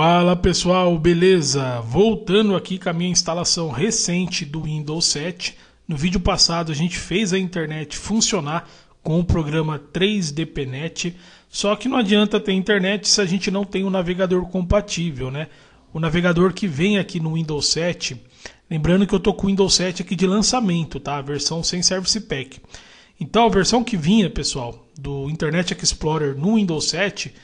Fala pessoal, beleza? Voltando aqui com a minha instalação recente do Windows 7. No vídeo passado a gente fez a internet funcionar com o programa 3DPNet, só que não adianta ter internet se a gente não tem um navegador compatível, né? O navegador que vem aqui no Windows 7, lembrando que eu tô com o Windows 7 aqui de lançamento, tá? A versão sem Service Pack. Então a versão que vinha, pessoal, do Internet Explorer no Windows 7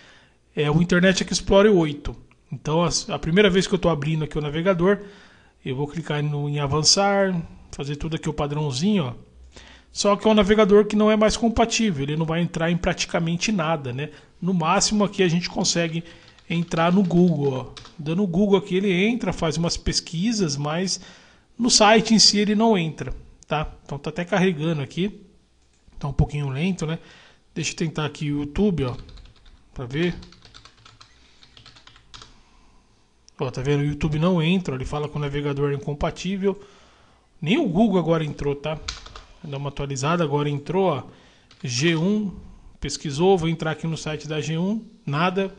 é o Internet Explorer 8. Então, a, primeira vez que eu estou abrindo aqui o navegador, eu vou clicar no, em avançar, fazer tudo aqui o padrãozinho, ó. Só que é um navegador que não é mais compatível, ele não vai entrar em praticamente nada, né? No máximo aqui a gente consegue entrar no Google, ó. Dando o Google aqui ele entra, faz umas pesquisas, mas no site em si ele não entra, tá? Então está até carregando aqui. está um pouquinho lento, né? Deixa eu tentar aqui o YouTube, ó, para ver. Pô, tá vendo? O YouTube não entra, ele fala que o navegador é incompatível. Nem o Google agora entrou, tá? Vou dar uma atualizada, agora entrou, ó. G1, pesquisou, vou entrar aqui no site da G1, nada.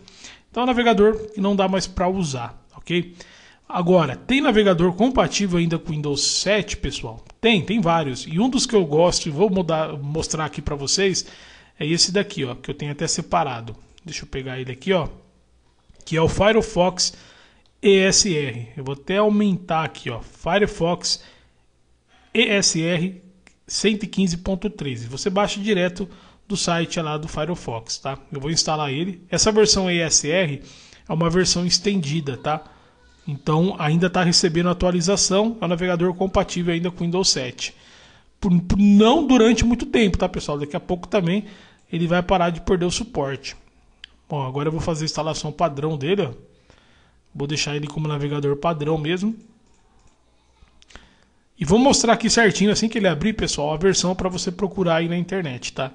Então é um navegador que não dá mais para usar, ok? Agora, tem navegador compatível ainda com Windows 7, pessoal? Tem, tem vários. E um dos que eu gosto e vou mudar, mostrar aqui para vocês é esse daqui, ó, que eu tenho até separado. Deixa eu pegar ele aqui, ó, que é o Firefox ESR. Eu vou até aumentar aqui, ó, Firefox ESR 115.13. Você baixa direto do site lá do Firefox, tá? Eu vou instalar ele. Essa versão ESR é uma versão estendida, tá? Então ainda está recebendo atualização. É um navegador compatível ainda com Windows 7. Por, por, não durante muito tempo, tá, pessoal? Daqui a pouco também ele vai parar de perder o suporte. Bom, agora eu vou fazer a instalação padrão dele, ó. Vou deixar ele como navegador padrão mesmo. E vou mostrar aqui certinho, assim que ele abrir, pessoal, a versão para você procurar aí na internet, tá?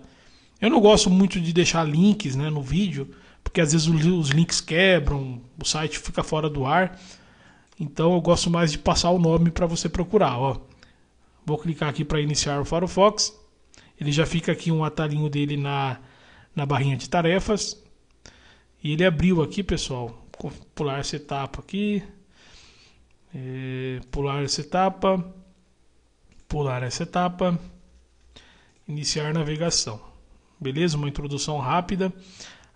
Eu não gosto muito de deixar links né, no vídeo, porque às vezes os links quebram, o site fica fora do ar. Então eu gosto mais de passar o nome para você procurar, ó. Vou clicar aqui para iniciar o Firefox. Ele já fica aqui um atalhinho dele na, na barrinha de tarefas. E ele abriu aqui, pessoal pular essa etapa aqui, é, pular essa etapa, pular essa etapa, iniciar navegação. Beleza? Uma introdução rápida.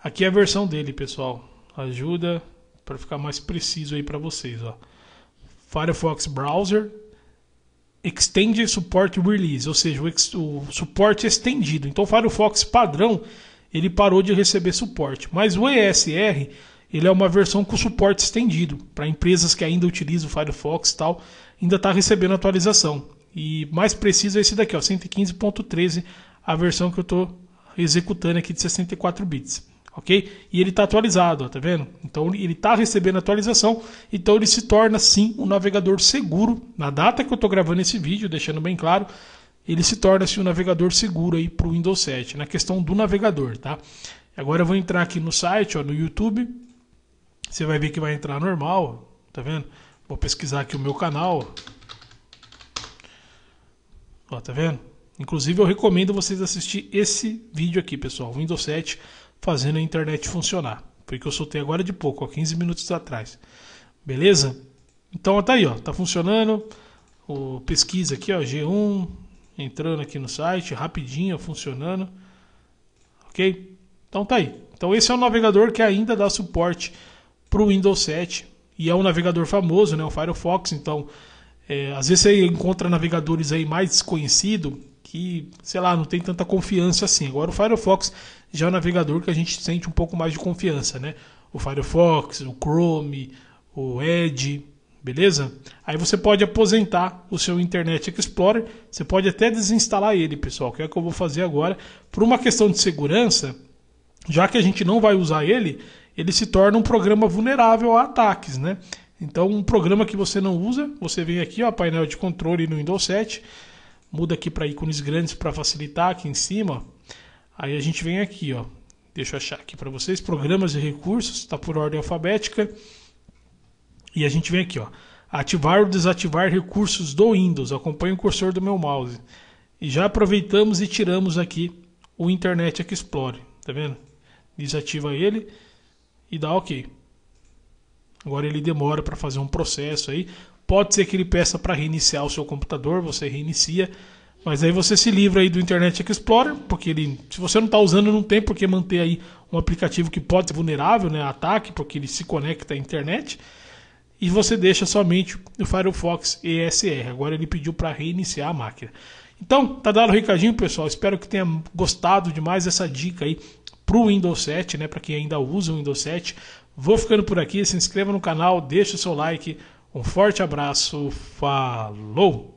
Aqui é a versão dele, pessoal. Ajuda para ficar mais preciso aí para vocês. Ó. Firefox Browser Extend Support Release, ou seja, o, o suporte estendido. Então o Firefox padrão ele parou de receber suporte, mas o ESR ele é uma versão com suporte estendido para empresas que ainda utilizam o Firefox e tal, ainda está recebendo atualização. E mais preciso é esse daqui, ó, 115.13, a versão que eu estou executando aqui de 64 bits, ok? E ele está atualizado, ó, tá vendo? Então ele está recebendo atualização, então ele se torna sim um navegador seguro. Na data que eu estou gravando esse vídeo, deixando bem claro, ele se torna sim um navegador seguro aí para o Windows 7, na questão do navegador, tá? Agora eu vou entrar aqui no site, ó, no YouTube, você vai ver que vai entrar normal, tá vendo? Vou pesquisar aqui o meu canal. Ó, tá vendo? Inclusive eu recomendo vocês assistir esse vídeo aqui, pessoal, Windows 7 fazendo a internet funcionar. Foi que eu soltei agora de pouco, há 15 minutos atrás. Beleza? Então tá aí, ó, tá funcionando. O pesquisa aqui, ó, G1, entrando aqui no site, rapidinho, funcionando. OK? Então tá aí. Então esse é o navegador que ainda dá suporte para o Windows 7. E é um navegador famoso, né, o Firefox. Então, é, às vezes você encontra navegadores aí mais desconhecido que, sei lá, não tem tanta confiança assim. Agora, o Firefox já é um navegador que a gente sente um pouco mais de confiança, né? O Firefox, o Chrome, o Edge, beleza? Aí você pode aposentar o seu Internet Explorer, você pode até desinstalar ele, pessoal, que é o que eu vou fazer agora. Por uma questão de segurança, já que a gente não vai usar ele, ele se torna um programa vulnerável a ataques, né? Então, um programa que você não usa, você vem aqui, ó, painel de controle no Windows 7, muda aqui para ícones grandes para facilitar aqui em cima. Aí a gente vem aqui, ó. Deixa eu achar aqui para vocês, programas e recursos, está por ordem alfabética. E a gente vem aqui, ó, ativar ou desativar recursos do Windows. Acompanha o cursor do meu mouse. E já aproveitamos e tiramos aqui o Internet Explorer, tá vendo? desativa ele e dá OK. Agora ele demora para fazer um processo aí. Pode ser que ele peça para reiniciar o seu computador, você reinicia, mas aí você se livra aí do Internet Explorer, porque ele, se você não está usando, não tem por que manter aí um aplicativo que pode ser vulnerável né, a ataque, porque ele se conecta à internet. E você deixa somente o Firefox ESR. Agora ele pediu para reiniciar a máquina. Então, tá dado o recadinho, pessoal. Espero que tenha gostado de mais essa dica aí para o Windows 7, né, para quem ainda usa o Windows 7. Vou ficando por aqui, se inscreva no canal, deixe o seu like. Um forte abraço, falou!